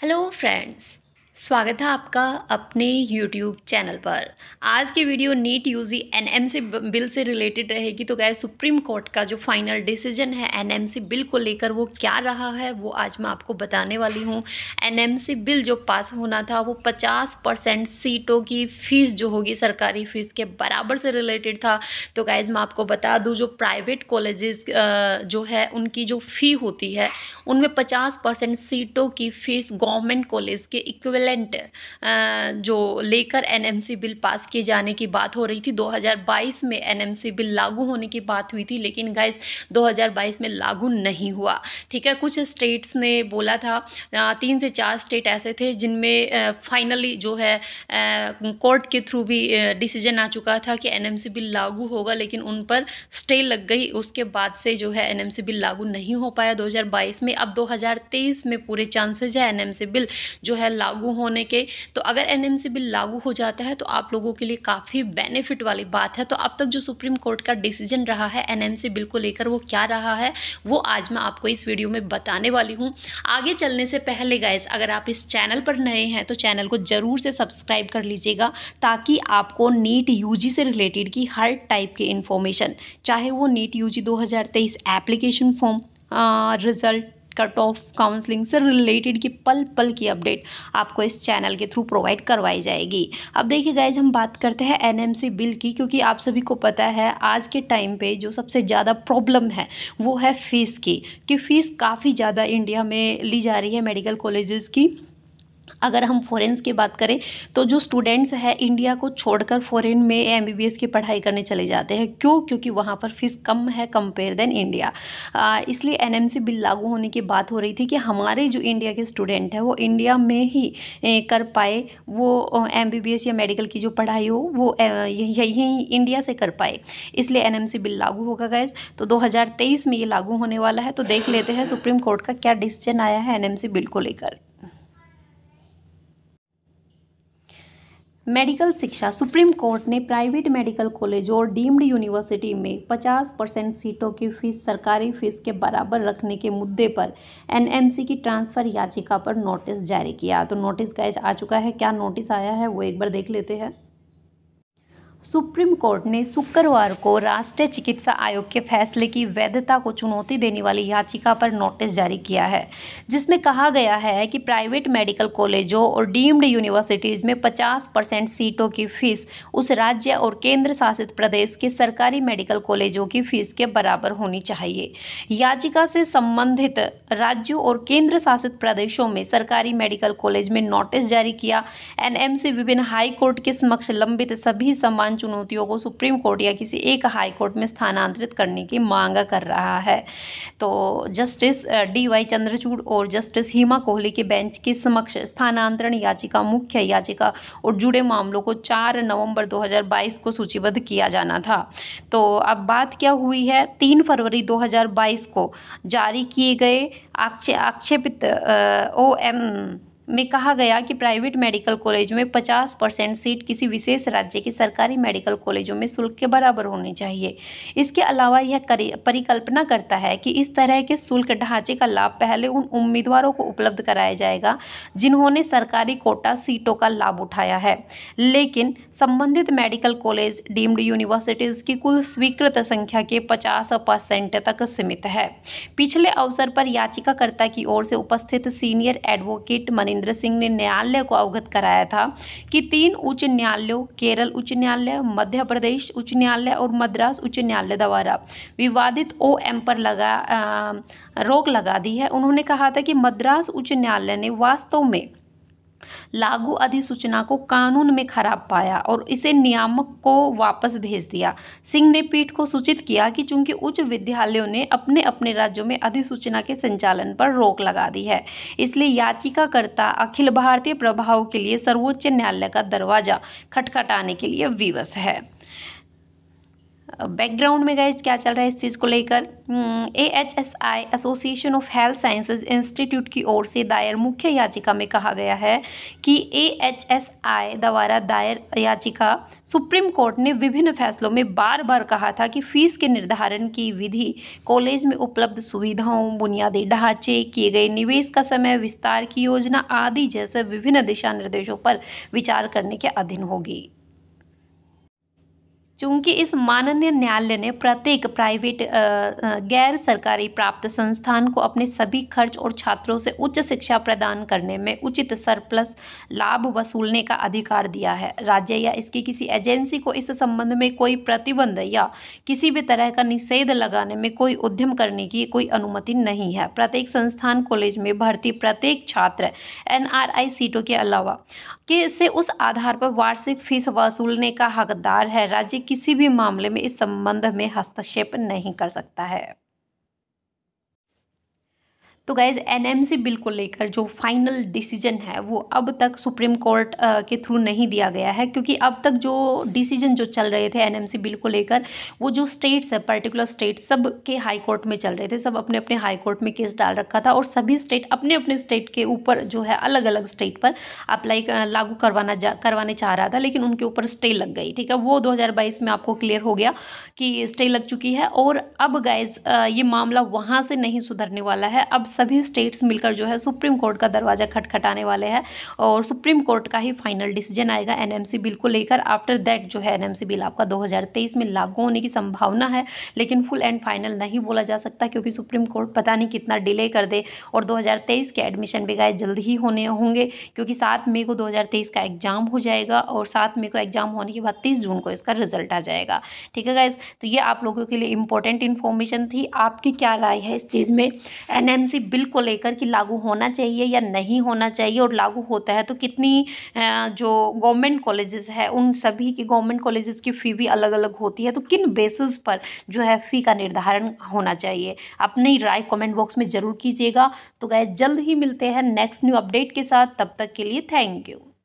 Hello friends, स्वागत है आपका अपने YouTube चैनल पर आज की video NEET UG M C bill से रिलेटेड रहेगी तो गैर सुप्रीम कोर्ट का जो फाइनल डिसीजन है सी बिल को लेकर वो क्या रहा है वो आज मैं आपको बताने वाली हूँ सी बिल जो पास होना था वो 50 परसेंट सीटों की फ़ीस जो होगी सरकारी फ़ीस के बराबर से रिलेटेड था तो गैज़ मैं आपको बता दूँ जो प्राइवेट कॉलेज जो है उनकी जो फ़ी होती है उनमें पचास सीटों की फ़ीस गवर्नमेंट कॉलेज के इक्वल इक्वलेंट जो लेकर एनएमसी बिल पास किए जाने की बात हो रही थी 2022 में एनएमसी बिल लागू होने की बात हुई थी लेकिन गाइस 2022 में लागू नहीं हुआ ठीक है कुछ स्टेट्स ने बोला था तीन से चार स्टेट ऐसे थे जिनमें फाइनली जो है कोर्ट के थ्रू भी डिसीजन आ चुका था कि एन बिल लागू होगा लेकिन उन पर स्टे लग गई उसके बाद से जो है एन बिल लागू नहीं हो पाया 2022 में अब 2023 में पूरे चांसेज है एनएमसी बिल जो है लागू होने के तो अगर एन बिल लागू हो जाता है तो आप लोगों के लिए काफ़ी बेनिफिट वाली बात है तो अब तक जो सुप्रीम कोर्ट का डिसीजन रहा है एन बिल को लेकर वो क्या रहा है वो आज मैं आपको इस वीडियो में बताने वाली हूँ आगे चलने से पहले गैस अगर आप इस चैनल पर नए हैं तो चैनल को ज़रूर से सब्सक्राइब कर लीजिएगा ताकि आपको नीट यू से रिलेटेड की हर टाइप की इन्फॉर्मेशन चाहे वो NEET UG 2023 application form result cut off counselling से रिलेटेड की पल पल की अपडेट आपको इस चैनल के थ्रू प्रोवाइड करवाई जाएगी अब देखिए गाइज हम बात करते हैं एनएमसी बिल की क्योंकि आप सभी को पता है आज के टाइम पे जो सबसे ज़्यादा प्रॉब्लम है वो है फ़ीस की कि फ़ीस काफ़ी ज़्यादा इंडिया में ली जा रही है मेडिकल कॉलेजेस की अगर हम फॉरेन्स की बात करें तो जो स्टूडेंट्स हैं इंडिया को छोड़कर फॉरेन में एमबीबीएस की पढ़ाई करने चले जाते हैं क्यों क्योंकि वहाँ पर फ़ीस कम है कंपेयर देन इंडिया इसलिए एनएमसी बिल लागू होने की बात हो रही थी कि हमारे जो इंडिया के स्टूडेंट हैं वो इंडिया में ही कर पाए वो एम या मेडिकल की जो पढ़ाई हो वो यहीं इंडिया से कर पाए इसलिए एन बिल लागू होगा गैस तो दो में ये लागू होने वाला है तो देख लेते हैं सुप्रीम कोर्ट का क्या डिसीजन आया है एन बिल को लेकर मेडिकल शिक्षा सुप्रीम कोर्ट ने प्राइवेट मेडिकल कॉलेज और डीम्ड यूनिवर्सिटी में 50 परसेंट सीटों की फीस सरकारी फीस के बराबर रखने के मुद्दे पर एनएमसी की ट्रांसफ़र याचिका पर नोटिस जारी किया तो नोटिस गाइज आ चुका है क्या नोटिस आया है वो एक बार देख लेते हैं सुप्रीम कोर्ट ने शुक्रवार को राष्ट्रीय चिकित्सा आयोग के फैसले की वैधता को चुनौती देने वाली याचिका पर नोटिस जारी किया है जिसमें कहा गया है कि प्राइवेट मेडिकल कॉलेजों और डीम्ड यूनिवर्सिटीज़ में 50 परसेंट सीटों की फीस उस राज्य और केंद्र शासित प्रदेश के सरकारी मेडिकल कॉलेजों की फीस के बराबर होनी चाहिए याचिका से संबंधित राज्यों और केंद्र शासित प्रदेशों में सरकारी मेडिकल कॉलेज में नोटिस जारी किया एन विभिन्न हाईकोर्ट के समक्ष लंबित सभी समान चुनौतियों को सुप्रीम कोर्ट या किसी एक हाई कोर्ट में स्थानांतरित करने की मांग कर रहा है तो जस्टिस डी वाई चंद्रचूड़ और जस्टिस हेमा कोहली के बेंच के समक्ष स्थानांतरण याचिका मुख्य याचिका और जुड़े मामलों को चार नवम्बर दो को सूचीबद्ध किया जाना था तो अब बात क्या हुई है तीन फरवरी दो को जारी किए गए आक्षे आक्षेपित ओ एम में कहा गया कि प्राइवेट मेडिकल कॉलेज में 50 परसेंट सीट किसी विशेष राज्य के सरकारी मेडिकल कॉलेजों में शुल्क के बराबर होने चाहिए इसके अलावा यह परिकल्पना करता है कि इस तरह के शुल्क ढांचे का लाभ पहले उन उम्मीदवारों को उपलब्ध कराया जाएगा जिन्होंने सरकारी कोटा सीटों का लाभ उठाया है लेकिन संबंधित मेडिकल कॉलेज डीम्ड यूनिवर्सिटीज़ की कुल स्वीकृत संख्या के पचास परसेंट तक सीमित है पिछले अवसर पर याचिकाकर्ता की ओर से उपस्थित senior advocate Maninder Singh ने न्यायालय को अवगत कराया था कि तीन उच्च न्यायालयों केरल उच्च न्यायालय मध्य प्रदेश उच्च न्यायालय और मद्रास उच्च न्यायालय द्वारा विवादित ओ एम पर लगा आ, रोक लगा दी है उन्होंने कहा था कि मद्रास उच्च न्यायालय ने वास्तव में लागू अधिसूचना को कानून में खराब पाया और इसे नियामक को वापस भेज दिया सिंह ने पीठ को सूचित किया कि चूंकि उच्च विद्यालयों ने अपने अपने राज्यों में अधिसूचना के संचालन पर रोक लगा दी है इसलिए याचिकाकर्ता अखिल भारतीय प्रभाव के लिए सर्वोच्च न्यायालय का दरवाजा खटखटाने के लिए विवश है बैकग्राउंड में गाइज क्या चल रहा है इस चीज़ को लेकर A H S I association of health sciences institute की ओर से दायर मुख्य याचिका में कहा गया है कि ए एच एस आई द्वारा दायर याचिका सुप्रीम कोर्ट ने विभिन्न फैसलों में बार बार कहा था कि फीस के निर्धारण की विधि कॉलेज में उपलब्ध सुविधाओं बुनियादी ढांचे किए गए निवेश का समय विस्तार की योजना आदि जैसे विभिन्न दिशा निर्देशों पर विचार करने के अधीन होगी चूंकि इस माननीय न्यायालय ने प्रत्येक प्राइवेट गैर सरकारी प्राप्त संस्थान को अपने सभी खर्च और छात्रों से उच्च शिक्षा प्रदान करने में उचित सरप्लस लाभ वसूलने का अधिकार दिया है राज्य या इसकी किसी एजेंसी को इस संबंध में कोई प्रतिबंध या किसी भी तरह का निषेध लगाने में कोई उद्यम करने की कोई अनुमति नहीं है प्रत्येक संस्थान कॉलेज में भर्ती प्रत्येक छात्र एन सीटों के अलावा के से उस आधार पर वार्षिक फीस वसूलने का हकदार है राज्य किसी भी मामले में इस संबंध में हस्तक्षेप नहीं कर सकता है तो गाइज एनएमसी बिल को लेकर जो फाइनल डिसीजन है वो अब तक सुप्रीम कोर्ट के थ्रू नहीं दिया गया है क्योंकि अब तक जो डिसीजन जो चल रहे थे एनएमसी बिल को लेकर वो जो स्टेट्स है पर्टिकुलर स्टेट सब के हाई कोर्ट में चल रहे थे सब अपने अपने हाई कोर्ट में केस डाल रखा था और सभी स्टेट अपने अपने स्टेट के ऊपर जो है अलग अलग स्टेट पर अप्लाई लागू करवाना जा करवाने चाह रहा था लेकिन उनके ऊपर स्टे लग गई ठीक है वो दो में आपको क्लियर हो गया कि स्टे लग चुकी है और अब गाइज ये मामला वहाँ से नहीं सुधरने वाला है अब सभी स्टेट्स मिलकर जो है सुप्रीम कोर्ट का दरवाज़ा खटखटाने वाले हैं और सुप्रीम कोर्ट का ही फाइनल डिसीजन आएगा एनएमसी बिल को लेकर आफ्टर दैट जो है एनएमसी बिल आपका 2023 में लागू होने की संभावना है लेकिन फुल एंड फाइनल नहीं बोला जा सकता क्योंकि सुप्रीम कोर्ट पता नहीं कितना डिले कर दे और दो के एडमिशन गाय जल्द ही होने होंगे क्योंकि सात मई को 2023 का एग्ज़ाम हो जाएगा और सात मई को एग्ज़ाम होने के बाद तीस जून को इसका रिजल्ट आ जाएगा ठीक है गाइज तो ये आप लोगों के लिए इंपॉर्टेंट इन्फॉर्मेशन थी आपकी क्या राय है इस चीज़ में एन बिल को लेकर कि लागू होना चाहिए या नहीं होना चाहिए और लागू होता है तो कितनी जो गवर्नमेंट कॉलेजेस है उन सभी की गवर्नमेंट कॉलेजेस की फ़ी भी अलग अलग होती है तो किन बेसिस पर जो है फ़ी का निर्धारण होना चाहिए अपनी राय कमेंट बॉक्स में ज़रूर कीजिएगा तो गए जल्द ही मिलते हैं नेक्स्ट न्यू अपडेट के साथ तब तक के लिए थैंक यू